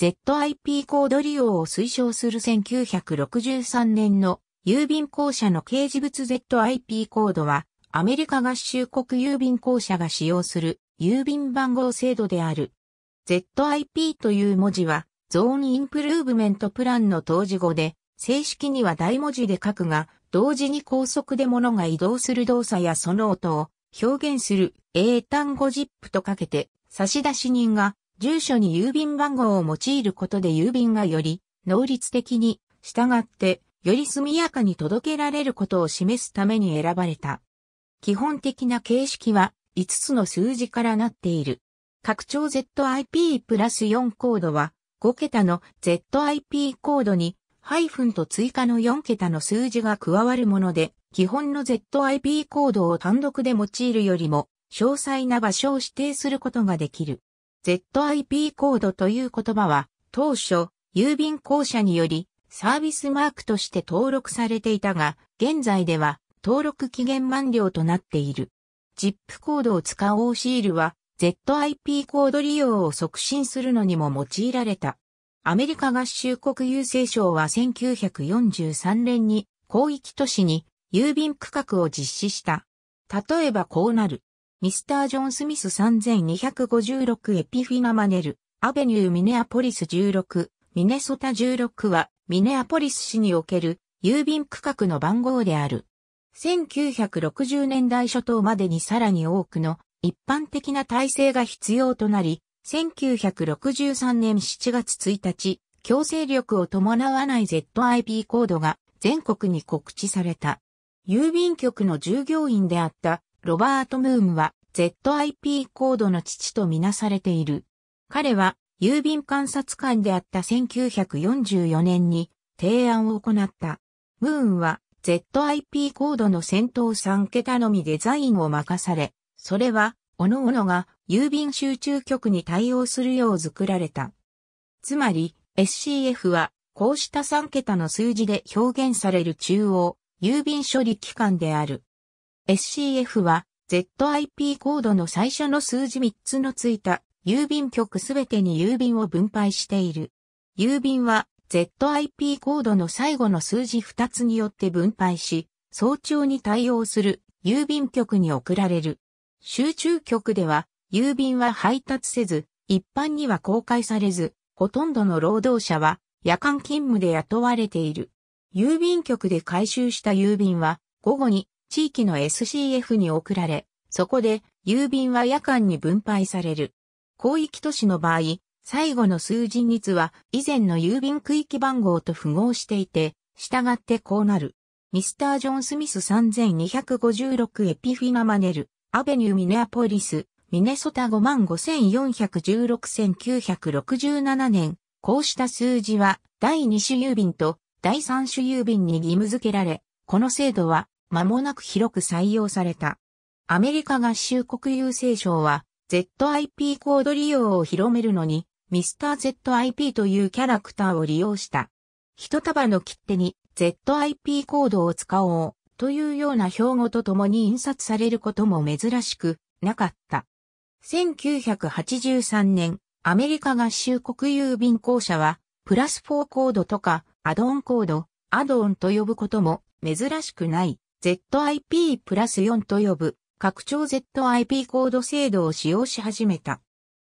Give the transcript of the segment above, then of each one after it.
ZIP コード利用を推奨する1963年の郵便公社の掲示物 ZIP コードはアメリカ合衆国郵便公社が使用する郵便番号制度である。ZIP という文字はゾーンインプルーブメントプランの当時語で正式には大文字で書くが同時に高速で物が移動する動作やその音を表現する英単語 ZIP とかけて差出人が住所に郵便番号を用いることで郵便がより能率的に従ってより速やかに届けられることを示すために選ばれた。基本的な形式は5つの数字からなっている。拡張 ZIP プラス4コードは5桁の ZIP コードにハイフンと追加の4桁の数字が加わるもので、基本の ZIP コードを単独で用いるよりも詳細な場所を指定することができる。ZIP コードという言葉は、当初、郵便公社により、サービスマークとして登録されていたが、現在では、登録期限満了となっている。ZIP コードを使うーシールは、ZIP コード利用を促進するのにも用いられた。アメリカ合衆国郵政省は1943年に広域都市に郵便区画を実施した。例えばこうなる。ミスター・ジョン・スミス3256エピフィナ・マネル、アベニュー・ミネアポリス16、ミネソタ16は、ミネアポリス市における郵便区画の番号である。1960年代初頭までにさらに多くの一般的な体制が必要となり、1963年7月1日、強制力を伴わない ZIP コードが全国に告知された。郵便局の従業員であったロバート・ムームは ZIP コードの父とみなされている。彼は郵便観察官であった1944年に提案を行った。ムーンは ZIP コードの先頭3桁のみデザインを任され、それは各々が郵便集中局に対応するよう作られた。つまり SCF はこうした3桁の数字で表現される中央郵便処理機関である。SCF は ZIP コードの最初の数字3つのついた郵便局すべてに郵便を分配している。郵便は ZIP コードの最後の数字2つによって分配し、早朝に対応する郵便局に送られる。集中局では郵便は配達せず、一般には公開されず、ほとんどの労働者は夜間勤務で雇われている。郵便局で回収した郵便は午後に地域の SCF に送られ、そこで郵便は夜間に分配される。広域都市の場合、最後の数字率は以前の郵便区域番号と符合していて、従ってこうなる。ミスター・ジョン・スミス3256エピフィナマネル、アベニュー・ミネアポリス、ミネソタ55416,967年。こうした数字は第2種郵便と第3種郵便に義務付けられ、この制度は間もなく広く採用された。アメリカ合衆国郵政省は ZIP コード利用を広めるのに、ミスター ZIP というキャラクターを利用した。一束の切手に ZIP コードを使おうというような標語とともに印刷されることも珍しくなかった。1983年、アメリカ合衆国郵便公社は、プラス4コードとか、アドオンコード、アドオンと呼ぶことも珍しくない。ZIP プラス4と呼ぶ拡張 ZIP コード制度を使用し始めた。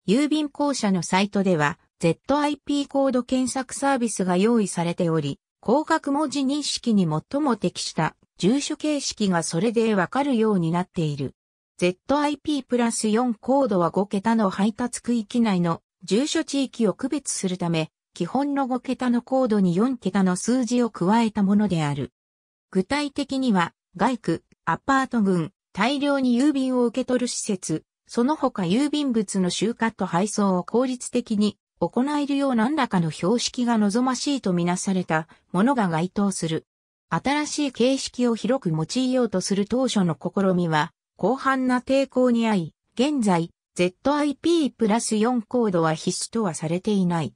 郵便公社のサイトでは ZIP コード検索サービスが用意されており、広角文字認識に最も適した住所形式がそれでわかるようになっている。ZIP プラス4コードは5桁の配達区域内の住所地域を区別するため、基本の5桁のコードに4桁の数字を加えたものである。具体的には、外区、アパート群、大量に郵便を受け取る施設、その他郵便物の集荷と配送を効率的に行えるよう何らかの標識が望ましいとみなされたものが該当する。新しい形式を広く用いようとする当初の試みは、広範な抵抗に遭い、現在、ZIP プラス4コードは必須とはされていない。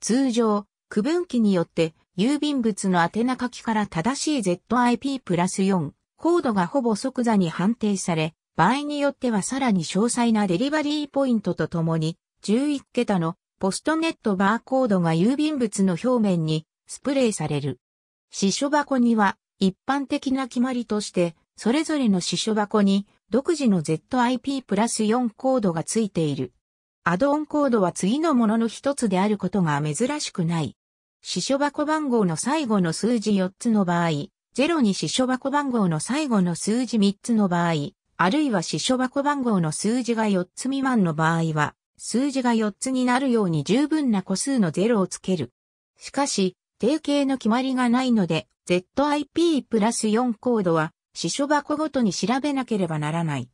通常、区分機によって郵便物の宛名書きから正しい ZIP プラス4、コードがほぼ即座に判定され、場合によってはさらに詳細なデリバリーポイントとともに、11桁のポストネットバーコードが郵便物の表面にスプレーされる。支所箱には一般的な決まりとして、それぞれの支所箱に独自の ZIP プラス4コードがついている。アドオンコードは次のものの一つであることが珍しくない。支所箱番号の最後の数字4つの場合、0に支所箱番号の最後の数字3つの場合、あるいは支所箱番号の数字が4つ未満の場合は、数字が4つになるように十分な個数の0をつける。しかし、定型の決まりがないので、ZIP プラス4コードは、支所箱ごとに調べなければならない。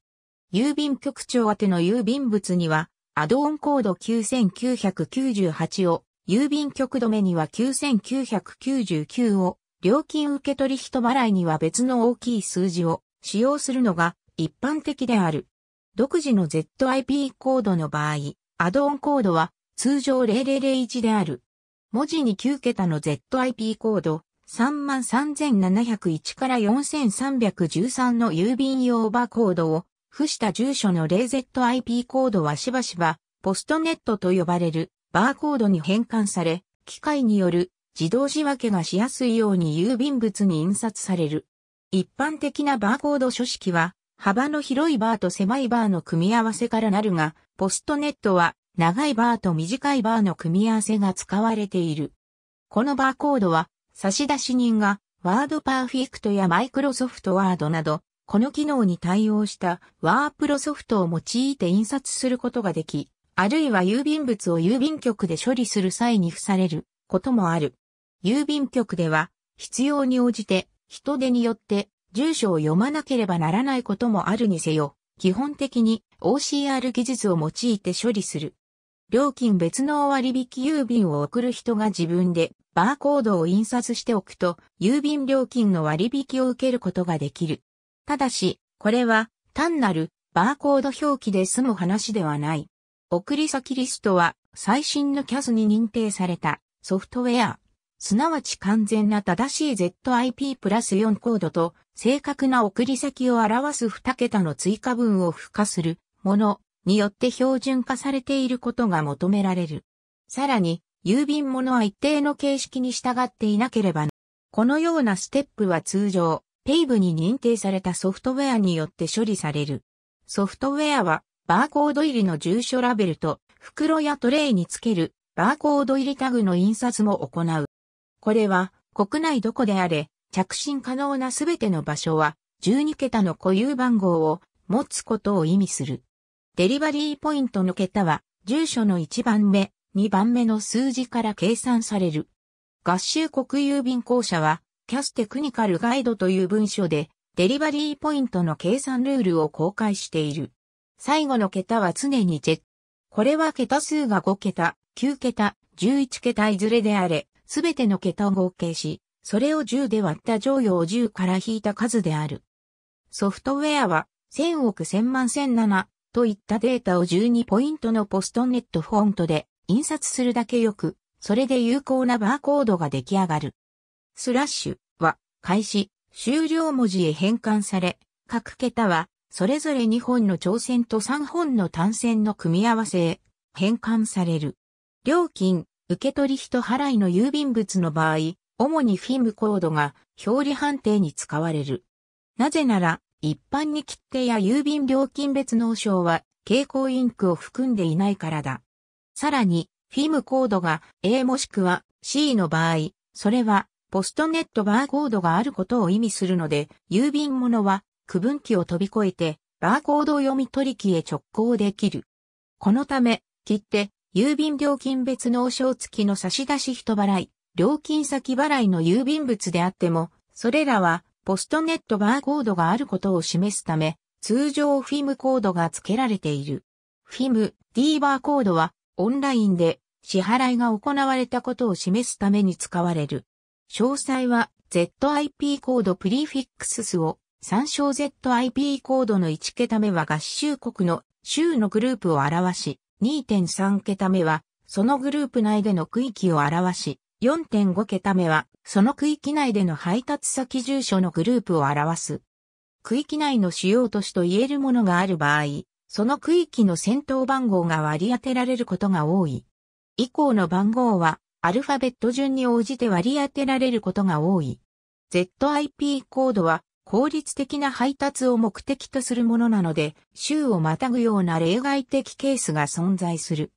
郵便局長宛ての郵便物には、アドオンコード9998を郵便局止めには9999を、料金受取人払いには別の大きい数字を使用するのが一般的である。独自の ZIP コードの場合、アドオンコードは通常0001である。文字に9桁の ZIP コード33701から4313の郵便用バーコードを付した住所の 0ZIP コードはしばしばポストネットと呼ばれるバーコードに変換され、機械による自動仕分けがしやすいように郵便物に印刷される。一般的なバーコード書式は、幅の広いバーと狭いバーの組み合わせからなるが、ポストネットは長いバーと短いバーの組み合わせが使われている。このバーコードは差出人がワードパーフェクトやマイクロソフトワードなど、この機能に対応したワープロソフトを用いて印刷することができ、あるいは郵便物を郵便局で処理する際に付されることもある。郵便局では必要に応じて人手によって住所を読まなければならないこともあるにせよ、基本的に OCR 技術を用いて処理する。料金別の割引郵便を送る人が自分でバーコードを印刷しておくと郵便料金の割引を受けることができる。ただし、これは単なるバーコード表記で済む話ではない。送り先リストは最新の CAS に認定されたソフトウェア、すなわち完全な正しい ZIP プラス4コードと正確な送り先を表す2桁の追加文を付加するものによって標準化されていることが求められる。さらに、郵便物は一定の形式に従っていなければな。このようなステップは通常、ペイブに認定されたソフトウェアによって処理される。ソフトウェアはバーコード入りの住所ラベルと袋やトレイにつけるバーコード入りタグの印刷も行う。これは国内どこであれ着信可能なすべての場所は12桁の固有番号を持つことを意味する。デリバリーポイントの桁は住所の1番目、2番目の数字から計算される。合衆国郵便公社はキャステクニカルガイドという文書でデリバリーポイントの計算ルールを公開している。最後の桁は常にチェック。これは桁数が5桁、9桁、11桁いずれであれ、すべての桁を合計し、それを10で割った乗用を10から引いた数である。ソフトウェアは、1000億1000万1007といったデータを12ポイントのポストネットフォントで印刷するだけよく、それで有効なバーコードが出来上がる。スラッシュは、開始、終了文字へ変換され、各桁はそれぞれ2本の挑戦と3本の単線の組み合わせへ変換される。料金、受取人払いの郵便物の場合、主にフィムコードが表裏判定に使われる。なぜなら、一般に切手や郵便料金別納証は蛍光インクを含んでいないからだ。さらに、フィムコードが A もしくは C の場合、それはポストネットバーコードがあることを意味するので、郵便物は区分機を飛び越えて、バーコード読み取り機へ直行できる。このため、切手、郵便料金別納証付きの差し出し人払い、料金先払いの郵便物であっても、それらは、ポストネットバーコードがあることを示すため、通常フィムコードが付けられている。フィム D バーコードは、オンラインで支払いが行われたことを示すために使われる。詳細は ZIP コードプリフィックスを参照 ZIP コードの1桁目は合衆国の州のグループを表し、2.3桁目はそのグループ内での区域を表し、4.5桁目はその区域内での配達先住所のグループを表す。区域内の主要都市と言えるものがある場合、その区域の先頭番号が割り当てられることが多い。以降の番号はアルファベット順に応じて割り当てられることが多い。ZIP コードは効率的な配達を目的とするものなので、州をまたぐような例外的ケースが存在する。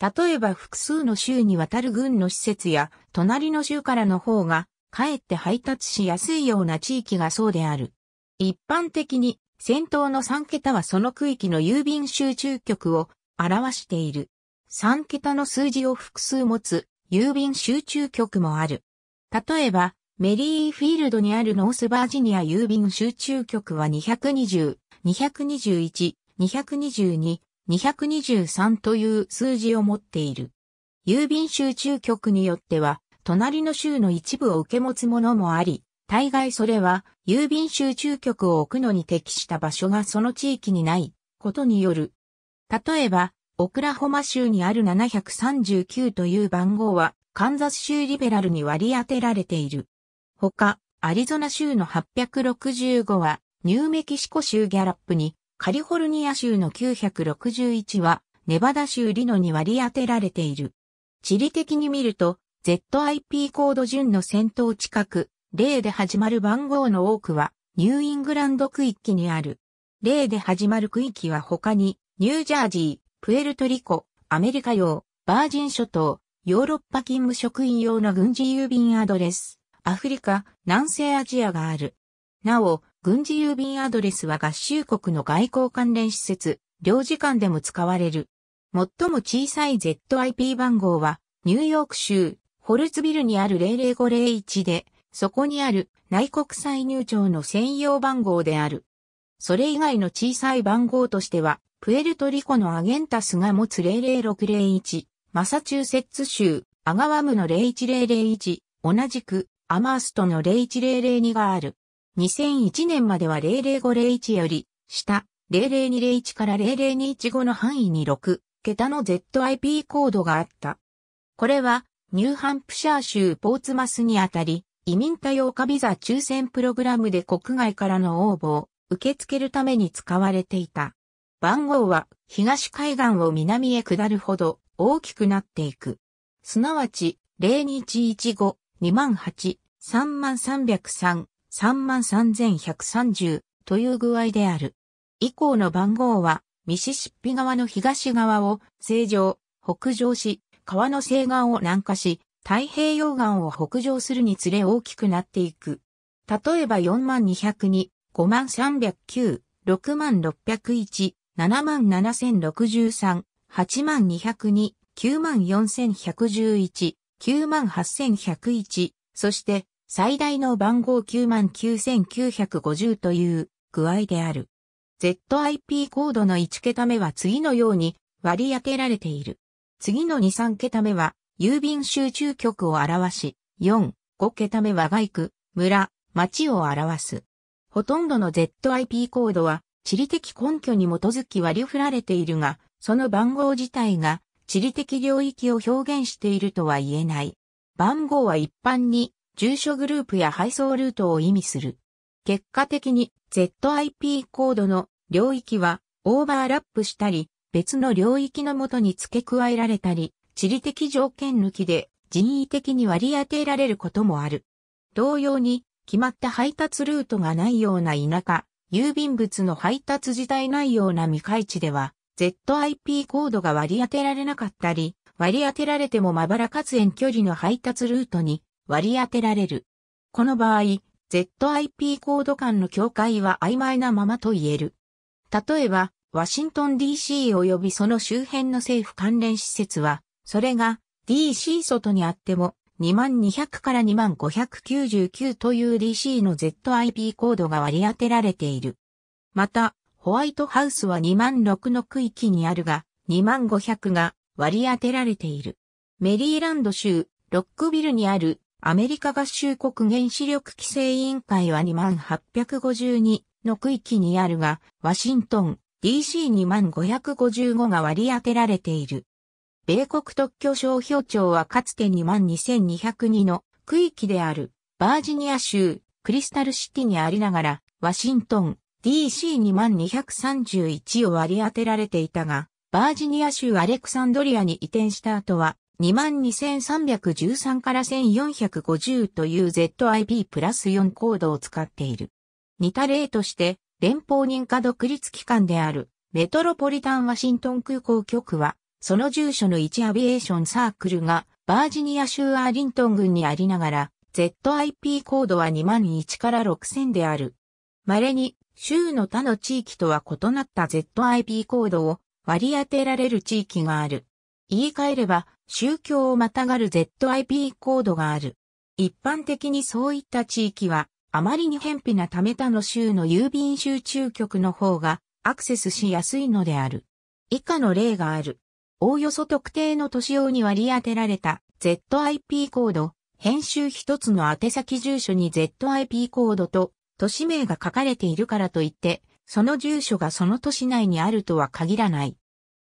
例えば複数の州にわたる軍の施設や、隣の州からの方が、かえって配達しやすいような地域がそうである。一般的に、先頭の3桁はその区域の郵便集中局を表している。3桁の数字を複数持つ郵便集中局もある。例えば、メリーフィールドにあるノースバージニア郵便集中局は220、221、222、223という数字を持っている。郵便集中局によっては、隣の州の一部を受け持つものもあり、大概それは郵便集中局を置くのに適した場所がその地域にないことによる。例えば、オクラホマ州にある739という番号は、カンザス州リベラルに割り当てられている。他、アリゾナ州の865は、ニューメキシコ州ギャラップに、カリフォルニア州の961は、ネバダ州リノに割り当てられている。地理的に見ると、ZIP コード順の先頭近く、例で始まる番号の多くは、ニューイングランド区域にある。例で始まる区域は他に、ニュージャージー、プエルトリコ、アメリカ用、バージン諸島、ヨーロッパ勤務職員用の軍事郵便アドレス、アフリカ、南西アジアがある。なお、軍事郵便アドレスは合衆国の外交関連施設、領事館でも使われる。最も小さい ZIP 番号は、ニューヨーク州、ホルツビルにある00501で、そこにある内国歳入庁の専用番号である。それ以外の小さい番号としては、プエルトリコのアゲンタスが持つ00601、マサチューセッツ州、アガワムの01001、同じくアマーストの01002がある。2001年までは00501より下、00201から00215の範囲に6桁の ZIP コードがあった。これはニューハンプシャー州ポーツマスにあたり、移民多様化ビザ抽選プログラムで国外からの応募を受け付けるために使われていた。番号は東海岸を南へ下るほど大きくなっていく。すなわち、02115、2万8、3万303、3万3130という具合である。以降の番号は、ミシシッピ川の東側を正常、北上し、川の西岸を南下し、太平洋岸を北上するにつれ大きくなっていく。例えば4万202、5万309、6万601、7万7063、8万202、9万4111、98101、そして最大の番号99950という具合である。ZIP コードの1桁目は次のように割り当てられている。次の2、3桁目は郵便集中局を表し、4、5桁目は外区、村、町を表す。ほとんどの ZIP コードは地理的根拠に基づき割り振られているが、その番号自体が地理的領域を表現しているとは言えない。番号は一般に住所グループや配送ルートを意味する。結果的に ZIP コードの領域はオーバーラップしたり、別の領域のもとに付け加えられたり、地理的条件抜きで人為的に割り当てられることもある。同様に、決まった配達ルートがないような田舎、郵便物の配達自体ないような未開地では、ZIP コードが割り当てられなかったり、割り当てられてもまばらかつ遠距離の配達ルートに割り当てられる。この場合、ZIP コード間の境界は曖昧なままと言える。例えば、ワシントン DC 及びその周辺の政府関連施設は、それが DC 外にあっても2200から2599という DC の ZIP コードが割り当てられている。また、ホワイトハウスは2万6の区域にあるが、2万500が割り当てられている。メリーランド州、ロックビルにあるアメリカ合衆国原子力規制委員会は2万852の区域にあるが、ワシントン、DC2 万555が割り当てられている。米国特許商標庁はかつて2万2202の区域であるバージニア州クリスタルシティにありながら、ワシントン、DC2231 を割り当てられていたが、バージニア州アレクサンドリアに移転した後は、22,313から1,450という ZIP プラス4コードを使っている。似た例として、連邦認可独立機関である、メトロポリタン・ワシントン空港局は、その住所の1アビエーションサークルが、バージニア州アーリントン郡にありながら、ZIP コードは2万1から6000である。稀に州の他の地域とは異なった ZIP コードを割り当てられる地域がある。言い換えれば、宗教をまたがる ZIP コードがある。一般的にそういった地域は、あまりに偏僻なため他の州の郵便集中局の方がアクセスしやすいのである。以下の例がある。おおよそ特定の都市用に割り当てられた ZIP コード、編集一つの宛先住所に ZIP コードと都市名が書かれているからといって、その住所がその都市内にあるとは限らない。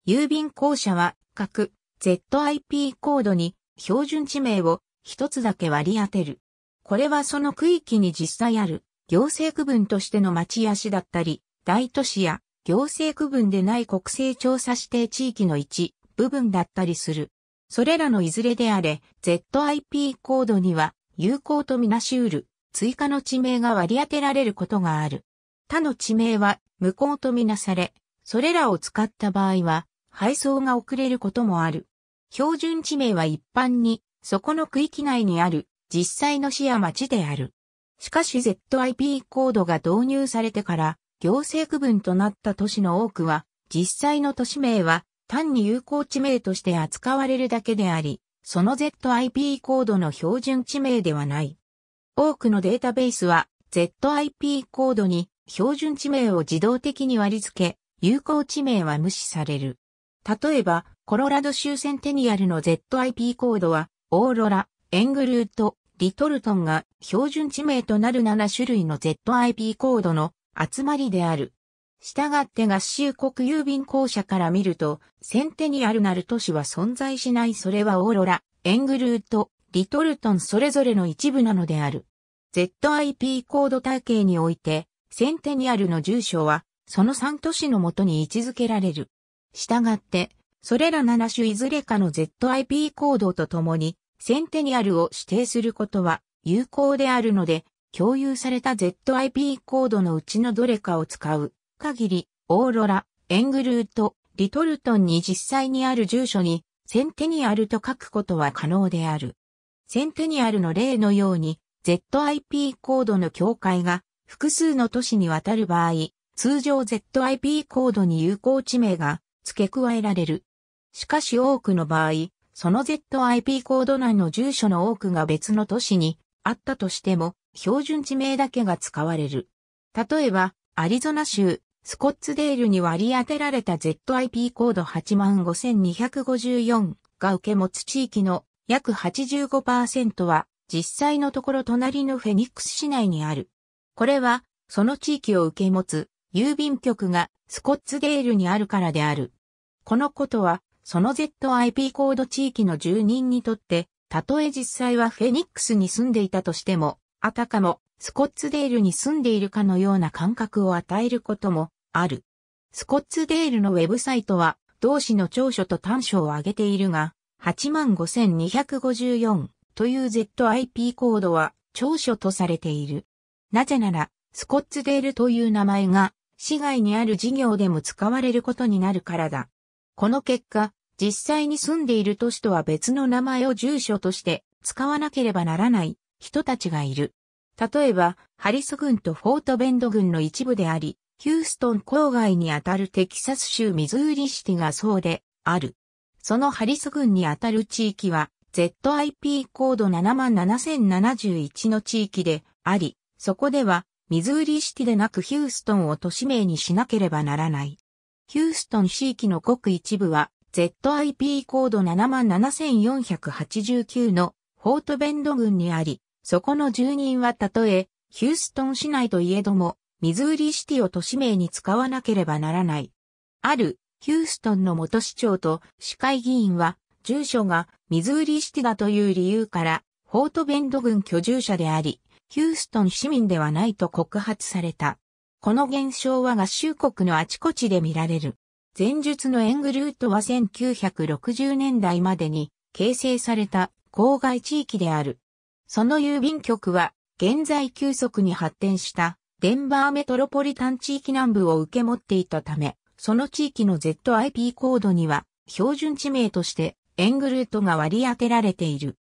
郵便公社は、各 ZIP コードに標準地名を一つだけ割り当てる。これはその区域に実際ある行政区分としての町や市だったり、大都市や行政区分でない国勢調査指定地域の一部分だったりする。それらのいずれであれ、ZIP コードには有効とみなしうる追加の地名が割り当てられることがある。他の地名は無効とみなされ、それらを使った場合は、配送が遅れることもある。標準地名は一般に、そこの区域内にある、実際の市や町である。しかし ZIP コードが導入されてから、行政区分となった都市の多くは、実際の都市名は、単に有効地名として扱われるだけであり、その ZIP コードの標準地名ではない。多くのデータベースは ZIP コードに標準地名を自動的に割り付け、有効地名は無視される。例えば、コロラド州センテニアルの ZIP コードは、オーロラ、エングルート、リトルトンが標準地名となる7種類の ZIP コードの集まりである。したがって合衆国郵便公社から見ると、センテニアルなる都市は存在しないそれはオーロラ、エングルート、リトルトンそれぞれの一部なのである。ZIP コード体系において、センテニアルの住所は、その3都市のもとに位置づけられる。したがって、それら7種いずれかの ZIP コードとともに、センテニアルを指定することは有効であるので、共有された ZIP コードのうちのどれかを使う限り、オーロラ、エングルート、リトルトンに実際にある住所に、センテニアルと書くことは可能である。センテニアルの例のように ZIP コードの境界が複数の都市にわたる場合、通常 ZIP コードに有効地名が付け加えられる。しかし多くの場合、その ZIP コード内の住所の多くが別の都市にあったとしても、標準地名だけが使われる。例えば、アリゾナ州、スコッツデールに割り当てられた ZIP コード85254が受け持つ地域の約85%は実際のところ隣のフェニックス市内にある。これは、その地域を受け持つ郵便局がスコッツデールにあるからである。このことは、その ZIP コード地域の住人にとって、たとえ実際はフェニックスに住んでいたとしても、あたかもスコッツデールに住んでいるかのような感覚を与えることもある。スコッツデールのウェブサイトは、同市の長所と短所を挙げているが、85254という ZIP コードは長所とされている。なぜなら、スコッツデールという名前が、市外にある事業でも使われることになるからだ。この結果、実際に住んでいる都市とは別の名前を住所として使わなければならない人たちがいる。例えば、ハリス郡とフォートベンド郡の一部であり、ヒューストン郊外にあたるテキサス州ミズーリシティがそうである。そのハリス郡にあたる地域は ZIP コード77071の地域であり、そこではミズーリシティでなくヒューストンを都市名にしなければならない。ヒューストン地域のごく一部は ZIP コード77489のフォートベンド郡にあり、そこの住人はたとえヒューストン市内といえどもミズーリシティを都市名に使わなければならない。あるヒューストンの元市長と市会議員は、住所がミズーリシティだという理由から、フォートベンド郡居住者であり、ヒューストン市民ではないと告発された。この現象は合衆国のあちこちで見られる。前述のエングルートは1960年代までに形成された郊外地域である。その郵便局は現在急速に発展したデンバーメトロポリタン地域南部を受け持っていたため、その地域の ZIP コードには、標準地名として、エングルートが割り当てられている。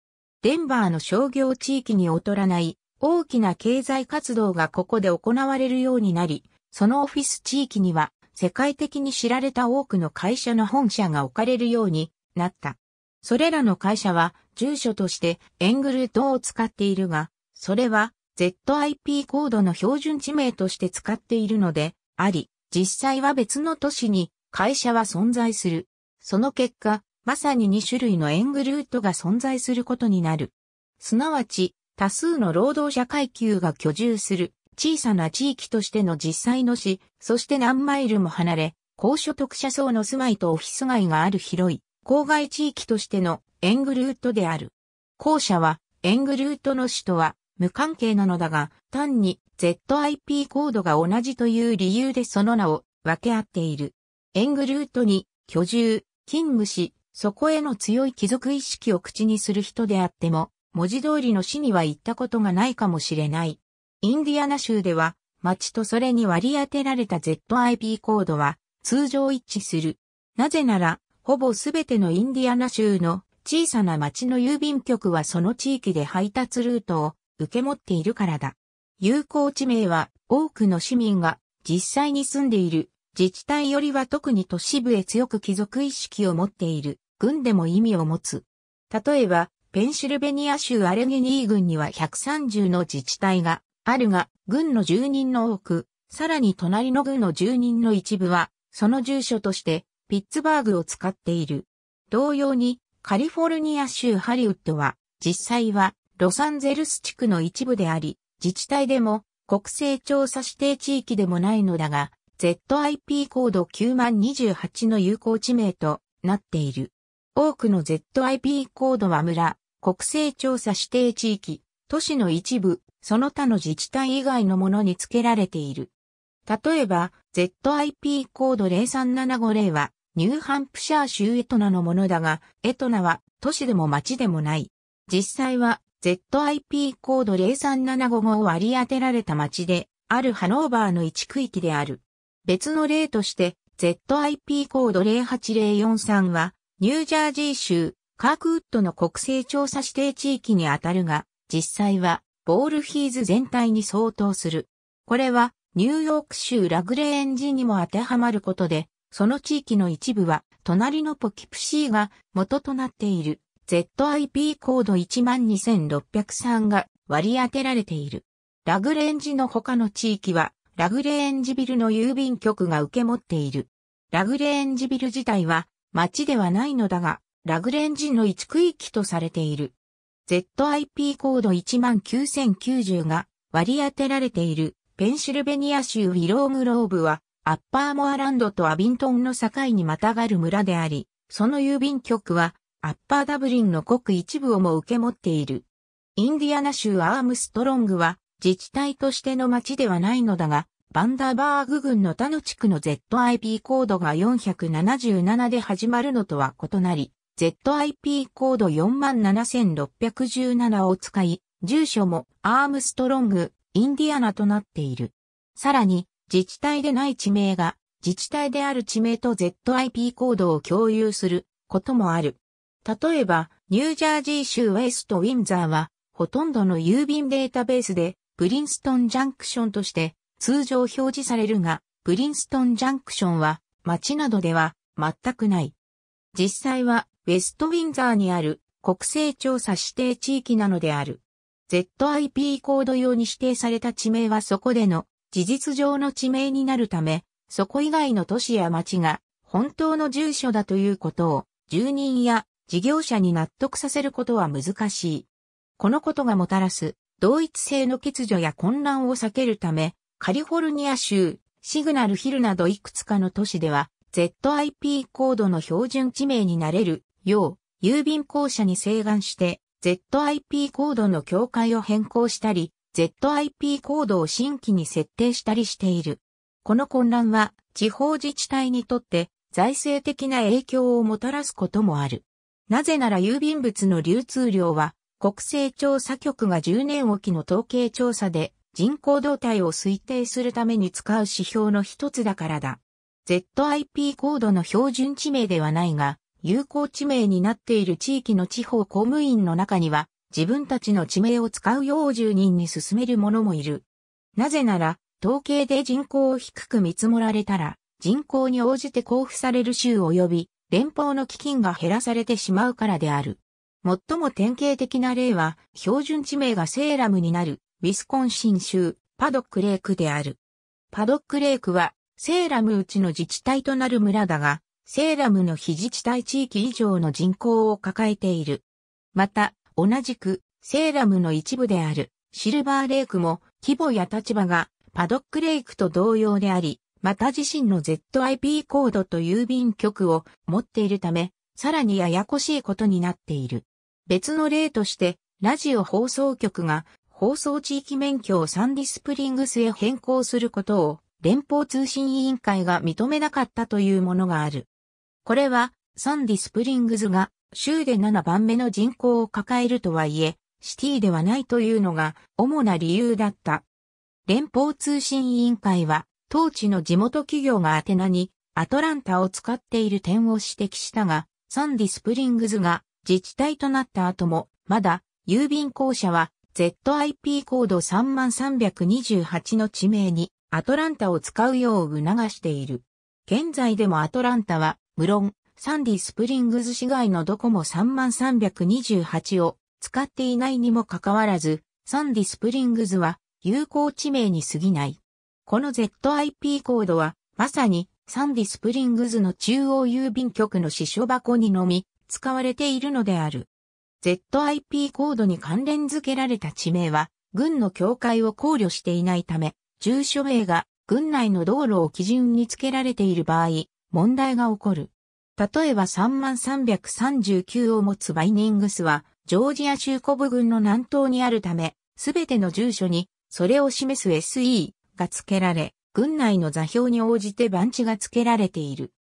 デンバーの商業地域に劣らない、大きな経済活動がここで行われるようになり、そのオフィス地域には、世界的に知られた多くの会社の本社が置かれるようになった。それらの会社は住所としてエングルートを使っているが、それは ZIP コードの標準地名として使っているのであり、実際は別の都市に会社は存在する。その結果、まさに2種類のエングルートが存在することになる。すなわち、多数の労働者階級が居住する小さな地域としての実際の市、そして何マイルも離れ、高所得者層の住まいとオフィス街がある広い郊外地域としてのエングルートである。後者は、エングルートの市とは無関係なのだが、単に ZIP コードが同じという理由でその名を分け合っている。エングルートに居住、勤務し、そこへの強い貴族意識を口にする人であっても、文字通りの死には行ったことがないかもしれない。インディアナ州では、町とそれに割り当てられた ZIP コードは通常一致する。なぜなら、ほぼすべてのインディアナ州の小さな町の郵便局はその地域で配達ルートを受け持っているからだ。有効地名は多くの市民が実際に住んでいる自治体よりは特に都市部へ強く帰属意識を持っている軍でも意味を持つ。例えば、ペンシルベニア州アレゲニー郡には130の自治体があるが、軍の住人の多く、さらに隣の軍の住人の一部は、その住所としてピッツバーグを使っている。同様に、カリフォルニア州ハリウッドは、実際はロサンゼルス地区の一部であり、自治体でも国勢調査指定地域でもないのだが、ZIP コード9028の有効地名となっている。多くの ZIP コードは村、国勢調査指定地域、都市の一部、その他の自治体以外のものに付けられている。例えば、ZIP コード03750は、ニューハンプシャー州エトナのものだが、エトナは都市でも町でもない。実際は ZIP コード03755を割り当てられた町で、あるハノーバーの一区域である。別の例として、ZIP コード08043は、ニュージャージー州、カークウッドの国勢調査指定地域にあたるが、実際は、ボールヒーズ全体に相当する。これは、ニューヨーク州ラグレーンジにも当てはまることで、その地域の一部は、隣のポキプシーが元となっている。ZIP コード12603が割り当てられている。ラグレンジの他の地域は、ラグレンジビルの郵便局が受け持っている。ラグレンジビル自体は、町ではないのだが、ラグレンジの一区域とされている。ZIP コード19090が割り当てられているペンシルベニア州ウィローグローブはアッパーモアランドとアビントンの境にまたがる村であり、その郵便局はアッパーダブリンの国一部をも受け持っている。インディアナ州アームストロングは自治体としての町ではないのだが、バンダーバーグ郡の他の地区の ZIP コードが477で始まるのとは異なり、ZIP コード47617を使い、住所もアームストロング、インディアナとなっている。さらに、自治体でない地名が、自治体である地名と ZIP コードを共有することもある。例えば、ニュージャージー州ウェストウィンザーは、ほとんどの郵便データベースで、プリンストンジャンクションとして通常表示されるが、プリンストンジャンクションは、町などでは全くない。実際は、ウェストウィンザーにある国勢調査指定地域なのである。ZIP コード用に指定された地名はそこでの事実上の地名になるため、そこ以外の都市や町が本当の住所だということを住人や事業者に納得させることは難しい。このことがもたらす同一性の欠如や混乱を避けるため、カリフォルニア州、シグナルヒルなどいくつかの都市では、ZIP コードの標準地名になれるよう、郵便公社に請願して、ZIP コードの境界を変更したり、ZIP コードを新規に設定したりしている。この混乱は地方自治体にとって財政的な影響をもたらすこともある。なぜなら郵便物の流通量は、国勢調査局が10年おきの統計調査で人口動態を推定するために使う指標の一つだからだ。ZIP コードの標準地名ではないが、有効地名になっている地域の地方公務員の中には、自分たちの地名を使うよう住人に勧める者もいる。なぜなら、統計で人口を低く見積もられたら、人口に応じて交付される州及び連邦の基金が減らされてしまうからである。最も典型的な例は、標準地名がセーラムになる、ウィスコンシン州、パドックレークである。パドックレークは、セーラムうちの自治体となる村だが、セーラムの非自治体地域以上の人口を抱えている。また、同じく、セーラムの一部である、シルバーレイクも、規模や立場が、パドックレイクと同様であり、また自身の ZIP コードと郵便局を持っているため、さらにややこしいことになっている。別の例として、ラジオ放送局が放送地域免許をサンディスプリングスへ変更することを連邦通信委員会が認めなかったというものがある。これはサンディスプリングスが州で7番目の人口を抱えるとはいえ、シティではないというのが主な理由だった。連邦通信委員会は当地の地元企業が宛名にアトランタを使っている点を指摘したが、サンディスプリングズが自治体となった後も、まだ郵便公社は ZIP コード3328の地名にアトランタを使うよう促している。現在でもアトランタは、無論、サンディスプリングズ市外のどこも3328を使っていないにもかかわらず、サンディスプリングズは有効地名に過ぎない。この ZIP コードは、まさにサンディスプリングズの中央郵便局の支所箱にのみ使われているのである。ZIP コードに関連付けられた地名は、軍の境界を考慮していないため、住所名が軍内の道路を基準に付けられている場合、問題が起こる。例えば3339を持つバイニングスは、ジョージア中古部軍の南東にあるため、すべての住所に、それを示す SE、が付けられ、軍内の座標に応じて番地が付けられている。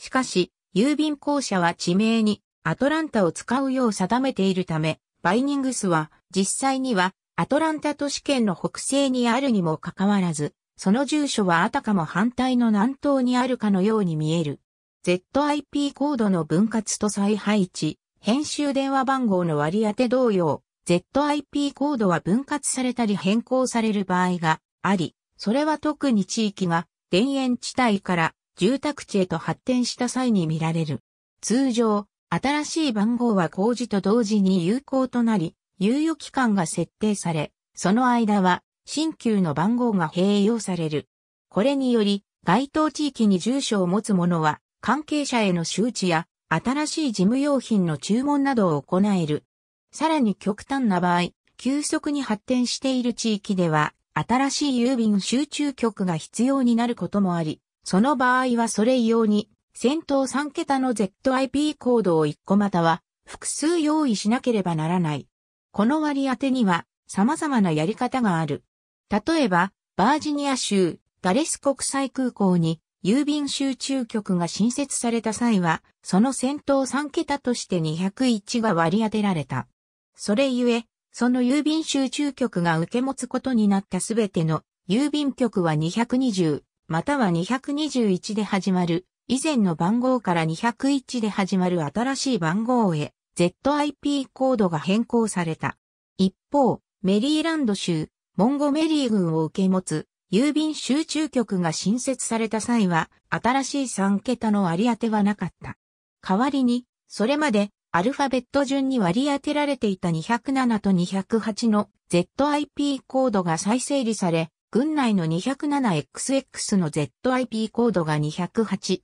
しかし、郵便公社は地名にアトランタを使うよう定めているため、バイニングスは実際にはアトランタ都市圏の北西にあるにもかかわらず、その住所はあたかも反対の南東にあるかのように見える。ZIP コードの分割と再配置、編集電話番号の割り当て同様、ZIP コードは分割されたり変更される場合があり、それは特に地域が田園地帯から住宅地へと発展した際に見られる。通常、新しい番号は工事と同時に有効となり、猶予期間が設定され、その間は新旧の番号が併用される。これにより、該当地域に住所を持つ者は、関係者への周知や、新しい事務用品の注文などを行える。さらに極端な場合、急速に発展している地域では、新しい郵便集中局が必要になることもあり、その場合はそれ用に、先頭3桁の ZIP コードを1個または複数用意しなければならない。この割り当てには様々なやり方がある。例えば、バージニア州ガレス国際空港に郵便集中局が新設された際は、その先頭3桁として201が割り当てられた。それゆえ、その郵便集中局が受け持つことになったすべての郵便局は220または221で始まる以前の番号から201で始まる新しい番号へ ZIP コードが変更された。一方、メリーランド州、モンゴメリー軍を受け持つ郵便集中局が新設された際は新しい3桁の割り当てはなかった。代わりに、それまでアルファベット順に割り当てられていた207と208の ZIP コードが再整理され、軍内の 207XX の ZIP コードが 208XX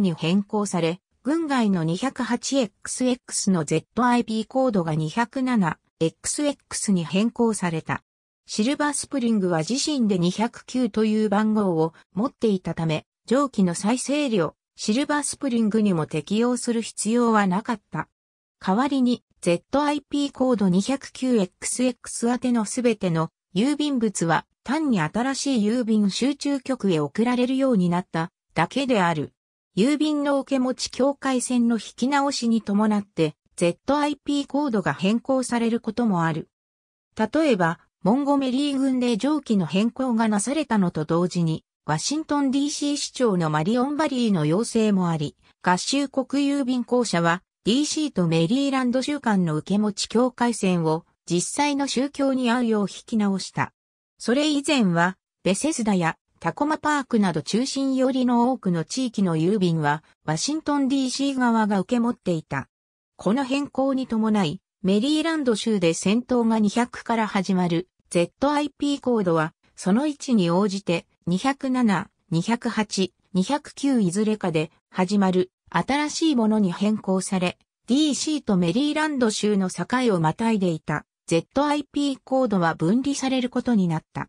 に変更され、軍外の 208XX の ZIP コードが 207XX に変更された。シルバースプリングは自身で209という番号を持っていたため、上記の再整理をシルバースプリングにも適用する必要はなかった。代わりに ZIP コード 209XX 宛てのすべての郵便物は単に新しい郵便集中局へ送られるようになっただけである。郵便の受け持ち境界線の引き直しに伴って ZIP コードが変更されることもある。例えば、モンゴメリー軍で上記の変更がなされたのと同時に、ワシントン DC 市長のマリオンバリーの要請もあり、合衆国郵便公社は DC とメリーランド州間の受け持ち境界線を実際の宗教に合うよう引き直した。それ以前は、ベセスダやタコマパークなど中心寄りの多くの地域の郵便は、ワシントン DC 側が受け持っていた。この変更に伴い、メリーランド州で戦闘が200から始まる ZIP コードは、その位置に応じて207、208、209いずれかで始まる新しいものに変更され、DC とメリーランド州の境をまたいでいた ZIP コードは分離されることになった。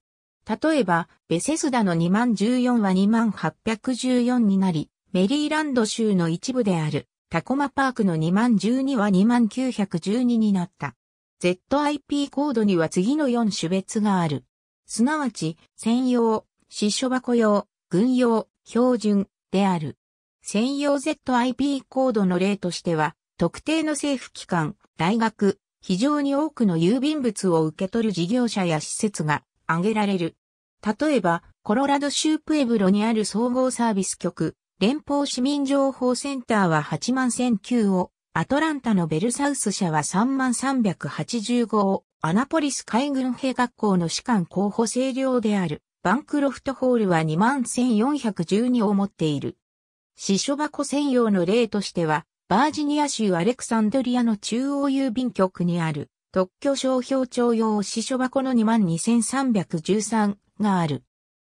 例えば、ベセスダの2014は2814になり、メリーランド州の一部であるタコマパークの2012は2912になった。ZIP コードには次の4種別がある。すなわち、専用、私書箱用、軍用、標準である。専用 ZIP コードの例としては、特定の政府機関、大学、非常に多くの郵便物を受け取る事業者や施設が挙げられる。例えば、コロラド州プエブロにある総合サービス局、連邦市民情報センターは8万1009を、アトランタのベルサウス社は3万385を、アナポリス海軍兵学校の士官候補生寮である。バンクロフトホールは21,412を持っている。支所箱専用の例としては、バージニア州アレクサンドリアの中央郵便局にある特許商標庁用支所箱の22,313がある。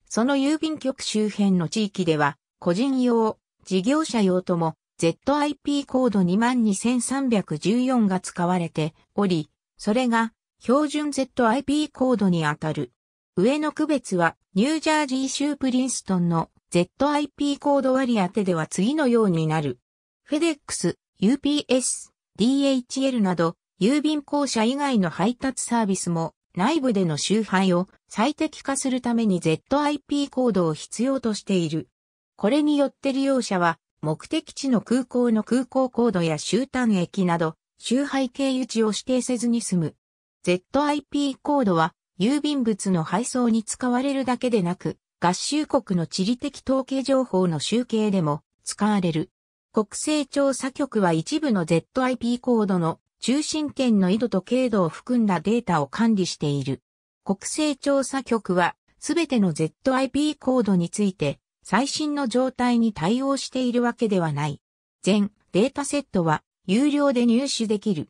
その郵便局周辺の地域では、個人用、事業者用とも ZIP コード22,314が使われており、それが標準 ZIP コードにあたる。上の区別は、ニュージャージー州プリンストンの ZIP コード割り当てでは次のようになる。フェデックス、UPS、DHL など、郵便公社以外の配達サービスも、内部での周配を最適化するために ZIP コードを必要としている。これによって利用者は、目的地の空港の空港コードや終端駅など、周配経由地を指定せずに済む。ZIP コードは郵便物の配送に使われるだけでなく、合衆国の地理的統計情報の集計でも使われる。国勢調査局は一部の ZIP コードの中心圏の緯度と経度を含んだデータを管理している。国勢調査局はすべての ZIP コードについて最新の状態に対応しているわけではない。全データセットは有料で入手できる。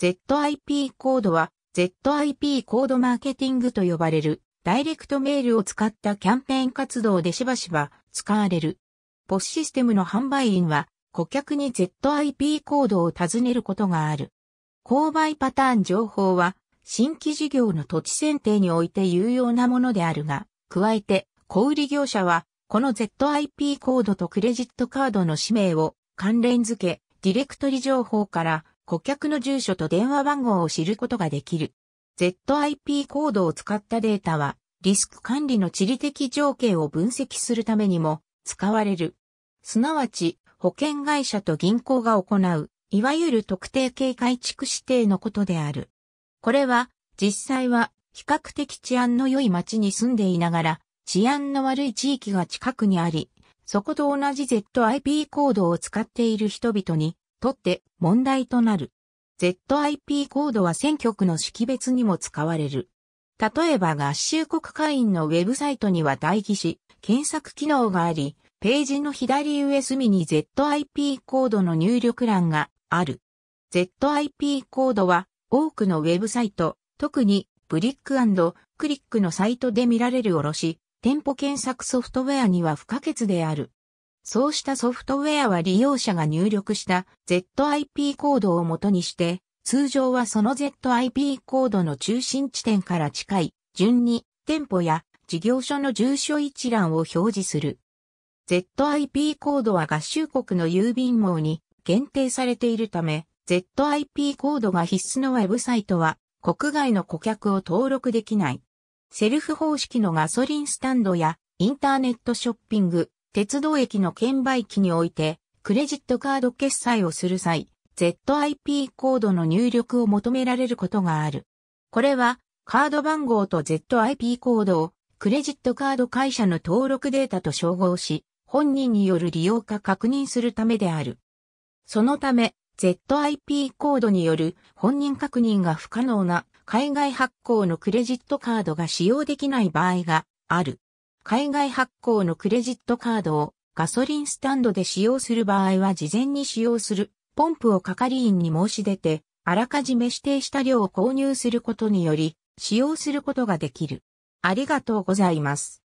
ZIP コードは ZIP コードマーケティングと呼ばれる、ダイレクトメールを使ったキャンペーン活動でしばしば使われる。POS システムの販売員は、顧客に ZIP コードを尋ねることがある。購買パターン情報は、新規事業の土地選定において有用なものであるが、加えて、小売業者は、この ZIP コードとクレジットカードの氏名を関連付け、ディレクトリ情報から顧客の住所と電話番号を知ることができる。ZIP コードを使ったデータは、リスク管理の地理的条件を分析するためにも使われる。すなわち、保険会社と銀行が行う、いわゆる特定警戒地区指定のことである。これは、実際は、比較的治安の良い町に住んでいながら、治安の悪い地域が近くにあり、そこと同じ ZIP コードを使っている人々にとって問題となる。ZIP コードは選挙区の識別にも使われる。例えば合衆国会員のウェブサイトには代議士、検索機能があり、ページの左上隅に ZIP コードの入力欄がある。ZIP コードは多くのウェブサイト、特にブリッククリックのサイトで見られる卸、店舗検索ソフトウェアには不可欠である。そうしたソフトウェアは利用者が入力した ZIP コードを元にして、通常はその ZIP コードの中心地点から近い順に店舗や事業所の住所一覧を表示する。ZIP コードは合衆国の郵便網に限定されているため、ZIP コードが必須のウェブサイトは国外の顧客を登録できない。セルフ方式のガソリンスタンドやインターネットショッピング、鉄道駅の券売機において、クレジットカード決済をする際、ZIP コードの入力を求められることがある。これは、カード番号と ZIP コードをクレジットカード会社の登録データと照合し、本人による利用か確認するためである。そのため、ZIP コードによる本人確認が不可能な海外発行のクレジットカードが使用できない場合がある。海外発行のクレジットカードをガソリンスタンドで使用する場合は事前に使用するポンプを係員に申し出て、あらかじめ指定した量を購入することにより、使用することができる。ありがとうございます。